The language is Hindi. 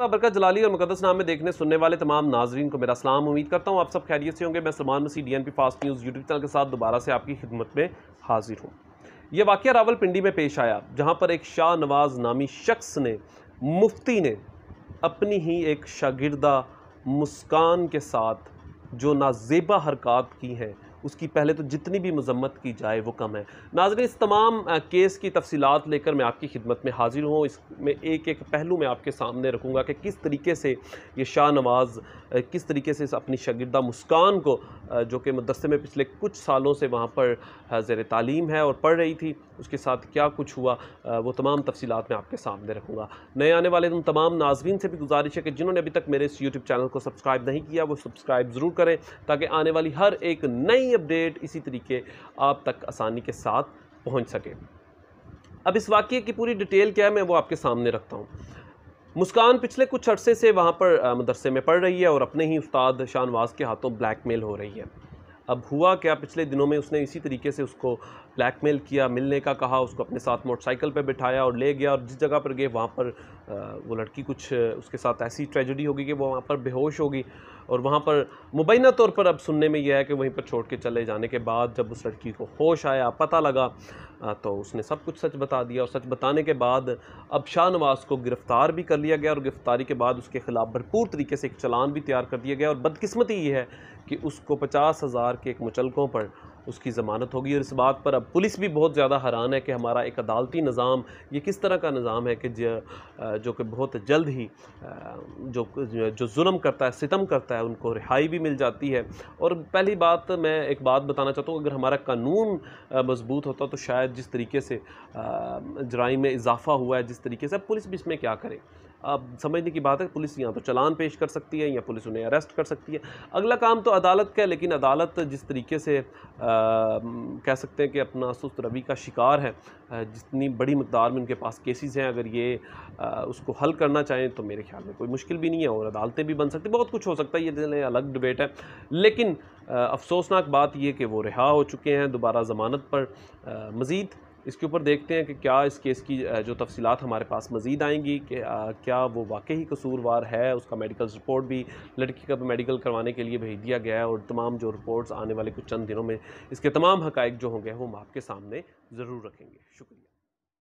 बरकत जलाली और मुकदस नाम में देखने सुनने वाले तमाम नाजरन को मेरा सलाम उम्मीद करता हूँ आप सब खैरियत से होंगे मैं Salman Masi D N P fast news YouTube channel के साथ दोबारा से आपकी खिदमत में हाजिर हूँ यह वाक्य रावल पिंडी में पेश आया जहाँ पर एक शाह नवाज नामी शख्स ने मुफ्ती ने अपनी ही एक शागिदा मुस्कान के साथ जो नाजेबा हरकत की हैं उसकी पहले तो जितनी भी मजम्मत की जाए वो कम है नाजर इस तमाम केस की तफसीत लेकर मैं आपकी खिदमत में हाजिर हूँ इसमें एक एक पहलू मैं आपके सामने रखूँगा कि किस तरीके से ये शाह नवाज़ किस तरीके से अपनी शगिरदा मुस्कान को जो कि मदरसे में पिछले कुछ सालों से वहाँ पर जेर तालीम है और पढ़ रही थी उसके साथ क्या कुछ हुआ वो तमाम तफसीत मैं आपके सामने रखूँगा नए आने वाले उन तमाम नाजमीन से भी गुजारिश है कि जिन्होंने अभी तक मेरे इस यूट्यूब चैनल को सब्सक्राइब नहीं किया वो सब्सक्राइब ज़रूर करें ताकि आने वाली हर एक नई अपडेट इसी तरीके आप तक आसानी के साथ पहुंच सके अब इस वाक्य की पूरी डिटेल क्या है मैं वो आपके सामने रखता हूँ मुस्कान पिछले कुछ अर्से से वहाँ पर मदरसे में पढ़ रही है और अपने ही उस्ताद शाहनवाज के हाथों ब्लैक मेल हो रही है अब हुआ क्या पिछले दिनों में उसने इसी तरीके से उसको ब्लैकमेल किया मिलने का कहा उसको अपने साथ मोटरसाइकिल पे बिठाया और ले गया और जिस जगह पर गए वहाँ पर वो लड़की कुछ उसके साथ ऐसी ट्रेजडी होगी कि वो वहाँ पर बेहोश होगी और वहाँ पर मुबैना तौर पर अब सुनने में यह है कि वहीं पर छोड़ के चले जाने के बाद जब उस लड़की को होश आया पता लगा तो उसने सब कुछ सच बता दिया और सच बताने के बाद अब शाहनवाज को गिरफ़्तार भी कर लिया गया और गिरफ़्तारी के बाद उसके ख़िलाफ़ भरपूर तरीके से एक चलान भी तैयार कर दिया गया और बदकिस्मती ये है कि उसको पचास हज़ार गिरफ़्तार के एक मुचलकों पर उसकी ज़मानत होगी और इस बात पर अब पुलिस भी बहुत ज़्यादा हैरान है कि हमारा एक अदालती निज़ाम ये किस तरह का निज़ाम है कि जो, जो कि बहुत जल्द ही जो जो जुल्म करता है सितम करता है उनको रिहाई भी मिल जाती है और पहली बात मैं एक बात बताना चाहता हूँ अगर हमारा कानून मजबूत होता तो शायद जिस तरीके से जराइम में इजाफ़ा हुआ है जिस तरीके से पुलिस भी इसमें क्या करे अब समझने की बात है पुलिस यहाँ तो चलान पेश कर सकती है या पुलिस उन्हें अरेस्ट कर सकती है अगला काम तो अदालत का है लेकिन अदालत जिस तरीके से आ, कह सकते हैं कि अपना सुस्त रवि का शिकार है जितनी बड़ी मकदार में उनके पास केसेस हैं अगर ये आ, उसको हल करना चाहें तो मेरे ख्याल में कोई मुश्किल भी नहीं है और अदालतें भी बन सकती बहुत कुछ हो सकता है ये अलग डिबेट है लेकिन अफसोसनाक बात यह कि वो रिहा हो चुके हैं दोबारा ज़मानत पर मज़ीद इसके ऊपर देखते हैं कि क्या इस केस की जो तफसीत हमारे पास मज़ीद आएंगी कि क्या वो वाकई ही कसूरवार है उसका मेडिकल रिपोर्ट भी लड़की का मेडिकल करवाने के लिए भेज दिया गया है और तमाम जो रिपोर्ट्स आने वाले कुछ चंद दिनों में इसके तमाम हक़ जो होंगे वो हम आपके सामने ज़रूर रखेंगे शुक्रिया